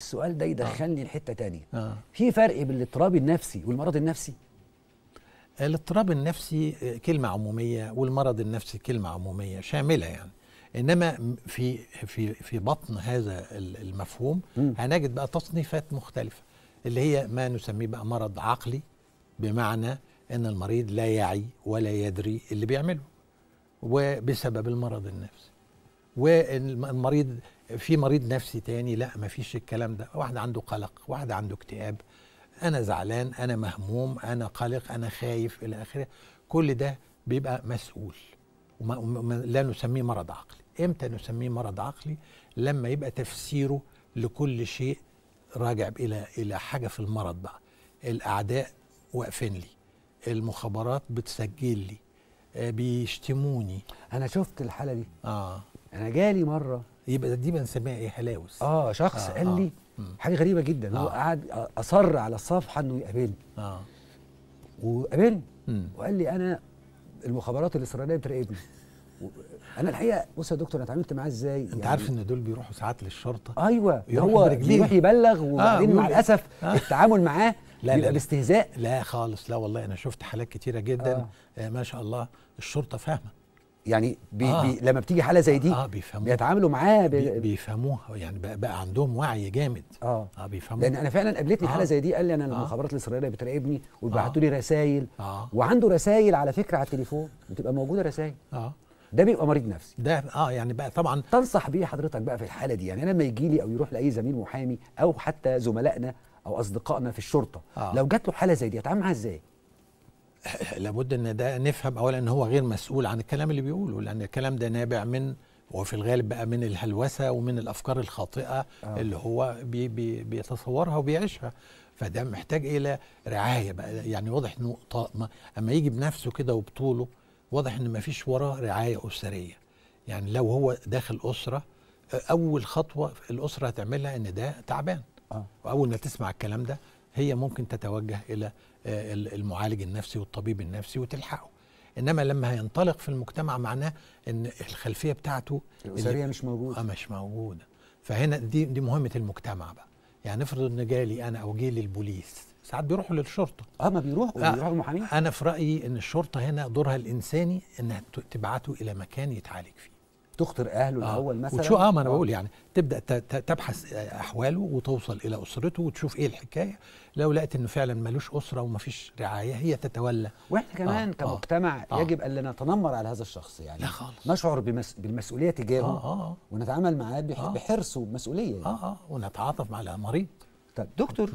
السؤال ده آه. يدخلني آه. لحته تانية آه. في فرق بين الاضطراب النفسي والمرض النفسي الاضطراب النفسي آه، كلمه عموميه والمرض النفسي كلمه عموميه شامله يعني انما في في في بطن هذا المفهوم م. هنجد بقى تصنيفات مختلفه اللي هي ما نسميه بقى مرض عقلي بمعنى ان المريض لا يعي ولا يدري اللي بيعمله وبسبب المرض النفسي والمريض في مريض نفسي تاني لا ما فيش الكلام ده واحد عنده قلق واحد عنده اكتئاب انا زعلان انا مهموم انا قلق انا خايف الى اخره كل ده بيبقى مسؤول وما لا نسميه مرض عقلي امتى نسميه مرض عقلي لما يبقى تفسيره لكل شيء راجع الى الى حاجه في المرض بقى الاعداء واقفين لي المخابرات بتسجل لي آه، بيشتموني انا شفت الحاله دي اه انا جالي مره يبقى دي بنسميها ايه هلاوس اه شخص آه قال لي آه. حاجه غريبه جدا آه. هو قعد اصر على الصفحه انه يقابلني اه وقابلني وقال لي انا المخابرات الاسرائيليه بتراقبني انا الحقيقه بص يا دكتور انا اتعاملت معاه ازاي انت يعني عارف ان دول بيروحوا ساعات للشرطه ايوه هو بيروح يبلغ آه، وبعدين آه مع الاسف آه. التعامل معاه لا بيبقى باستهزاء لا خالص لا والله انا شفت حالات كتيره جدا آه. آه ما شاء الله الشرطه فاهمه يعني بي آه بي لما بتيجي حاله زي دي آه, آه، بيفهموها بيتعاملوا معاها بي بيفهموها يعني بقى, بقى عندهم وعي جامد اه اه بيفهموها لان انا فعلا قابلتني آه حاله زي دي قال لي انا آه المخابرات الاسرائيليه بتراقبني وبيبعتوا آه. لي رسائل آه وعنده رسائل على فكره على التليفون بتبقى موجوده رسائل اه ده بيبقى مريض نفسي ده اه يعني بقى طبعا تنصح بيه حضرتك بقى في الحاله دي يعني انا لما يجي لي او يروح لاي زميل محامي او حتى زملائنا او اصدقائنا في الشرطه آه لو جات له حاله زي دي اتعامل معاها ازاي لابد ان ده نفهم اولا ان هو غير مسؤول عن الكلام اللي بيقوله لان الكلام ده نابع من وفي الغالب بقى من الهلوسه ومن الافكار الخاطئه آه. اللي هو بي بي بيتصورها وبيعيشها فده محتاج الى رعايه بقى يعني واضح انه اما يجي بنفسه كده وبطوله واضح ان مفيش وراه رعايه اسريه يعني لو هو داخل اسره اول خطوه الاسره هتعملها ان ده تعبان آه. واول ما تسمع الكلام ده هي ممكن تتوجه الى آه، المعالج النفسي والطبيب النفسي وتلحقه انما لما هينطلق في المجتمع معناه ان الخلفيه بتاعته الاسريه مش موجوده اه مش موجوده فهنا دي دي مهمه المجتمع بقى يعني افرض ان جالي انا او جالي البوليس ساعات بيروحوا للشرطه اه ما بيروحوا آه بيروحوا المحامين انا في رايي ان الشرطه هنا دورها الانساني انها تبعته الى مكان يتعالج فيه تخطر اهله آه. الاول آه. مثلا وتشوف اه ما انا آه. بقول يعني تبدا تبحث احواله وتوصل الى اسرته وتشوف ايه الحكايه لو لقيت انه فعلا ملوش اسره ومفيش رعايه هي تتولى واحنا كمان آه. آه، كمجتمع آه. يجب ان لا نتنمر على هذا الشخص يعني لا خالص. نشعر بمس... بالمسؤوليه تجاهه آه آه. ونتعامل معاه بح... آه. بحرص ومسؤوليه يعني. اه اه ونتعاطف مع المريض طب دكتور